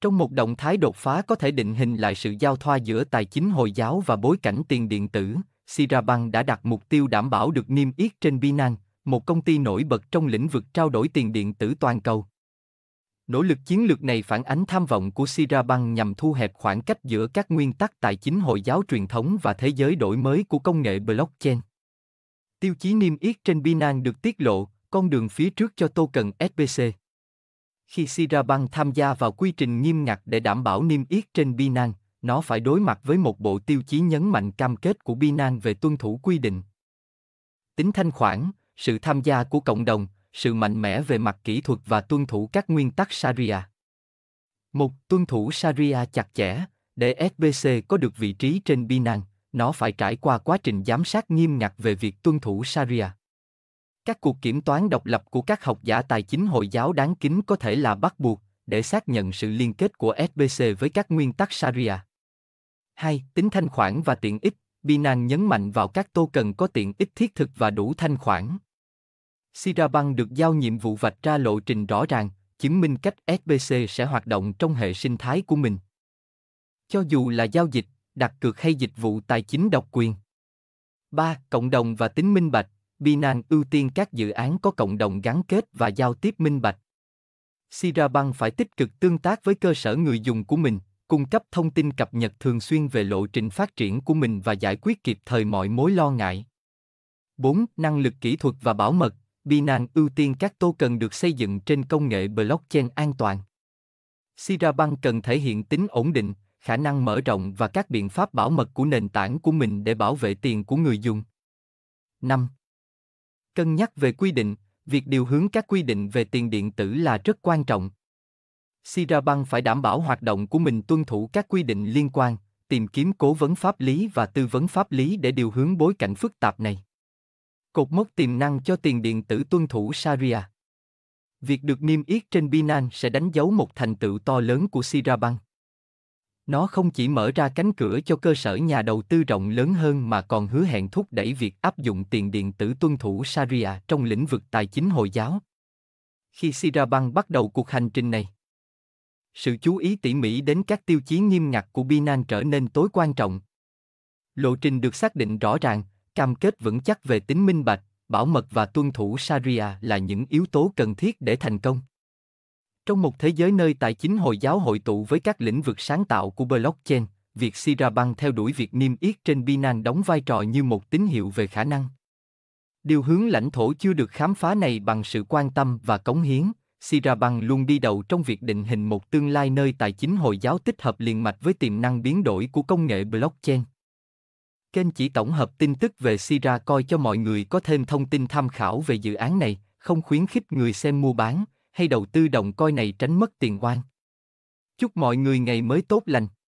Trong một động thái đột phá có thể định hình lại sự giao thoa giữa tài chính Hồi giáo và bối cảnh tiền điện tử, Sirabang đã đặt mục tiêu đảm bảo được niêm yết trên Binance, một công ty nổi bật trong lĩnh vực trao đổi tiền điện tử toàn cầu. Nỗ lực chiến lược này phản ánh tham vọng của Sirabang nhằm thu hẹp khoảng cách giữa các nguyên tắc tài chính Hồi giáo truyền thống và thế giới đổi mới của công nghệ blockchain. Tiêu chí niêm yết trên Binance được tiết lộ, con đường phía trước cho token SBC. Khi Siraban tham gia vào quy trình nghiêm ngặt để đảm bảo niêm yết trên Binance, nó phải đối mặt với một bộ tiêu chí nhấn mạnh cam kết của Binance về tuân thủ quy định. Tính thanh khoản, sự tham gia của cộng đồng, sự mạnh mẽ về mặt kỹ thuật và tuân thủ các nguyên tắc Sharia. Một tuân thủ Sharia chặt chẽ, để SBC có được vị trí trên Binance, nó phải trải qua quá trình giám sát nghiêm ngặt về việc tuân thủ Sharia. Các cuộc kiểm toán độc lập của các học giả tài chính hội giáo đáng kính có thể là bắt buộc để xác nhận sự liên kết của SBC với các nguyên tắc Sharia. 2. Tính thanh khoản và tiện ích. Binance nhấn mạnh vào các tô cần có tiện ích thiết thực và đủ thanh khoản. Sirabang được giao nhiệm vụ vạch ra lộ trình rõ ràng, chứng minh cách SBC sẽ hoạt động trong hệ sinh thái của mình. Cho dù là giao dịch, đặt cược hay dịch vụ tài chính độc quyền. 3. Cộng đồng và tính minh bạch, Binance ưu tiên các dự án có cộng đồng gắn kết và giao tiếp minh bạch. Sirabank phải tích cực tương tác với cơ sở người dùng của mình, cung cấp thông tin cập nhật thường xuyên về lộ trình phát triển của mình và giải quyết kịp thời mọi mối lo ngại. 4. Năng lực kỹ thuật và bảo mật. Binance ưu tiên các token được xây dựng trên công nghệ blockchain an toàn. Sirabank cần thể hiện tính ổn định, khả năng mở rộng và các biện pháp bảo mật của nền tảng của mình để bảo vệ tiền của người dùng. 5 cân nhắc về quy định, việc điều hướng các quy định về tiền điện tử là rất quan trọng. Sirabank phải đảm bảo hoạt động của mình tuân thủ các quy định liên quan, tìm kiếm cố vấn pháp lý và tư vấn pháp lý để điều hướng bối cảnh phức tạp này. Cột mốc tiềm năng cho tiền điện tử tuân thủ Sharia. Việc được niêm yết trên Binance sẽ đánh dấu một thành tựu to lớn của Sirabank nó không chỉ mở ra cánh cửa cho cơ sở nhà đầu tư rộng lớn hơn mà còn hứa hẹn thúc đẩy việc áp dụng tiền điện tử tuân thủ Sharia trong lĩnh vực tài chính Hồi giáo. Khi Sirabang bắt đầu cuộc hành trình này, sự chú ý tỉ mỉ đến các tiêu chí nghiêm ngặt của Binance trở nên tối quan trọng. Lộ trình được xác định rõ ràng, cam kết vững chắc về tính minh bạch, bảo mật và tuân thủ Sharia là những yếu tố cần thiết để thành công. Trong một thế giới nơi tài chính Hồi giáo hội tụ với các lĩnh vực sáng tạo của blockchain, việc Sirabang theo đuổi việc niêm yết trên Binance đóng vai trò như một tín hiệu về khả năng. Điều hướng lãnh thổ chưa được khám phá này bằng sự quan tâm và cống hiến, Sirabang luôn đi đầu trong việc định hình một tương lai nơi tài chính Hồi giáo tích hợp liền mạch với tiềm năng biến đổi của công nghệ blockchain. Kênh chỉ tổng hợp tin tức về Sira coi cho mọi người có thêm thông tin tham khảo về dự án này, không khuyến khích người xem mua bán, hay đầu tư đồng coi này tránh mất tiền oan. Chúc mọi người ngày mới tốt lành.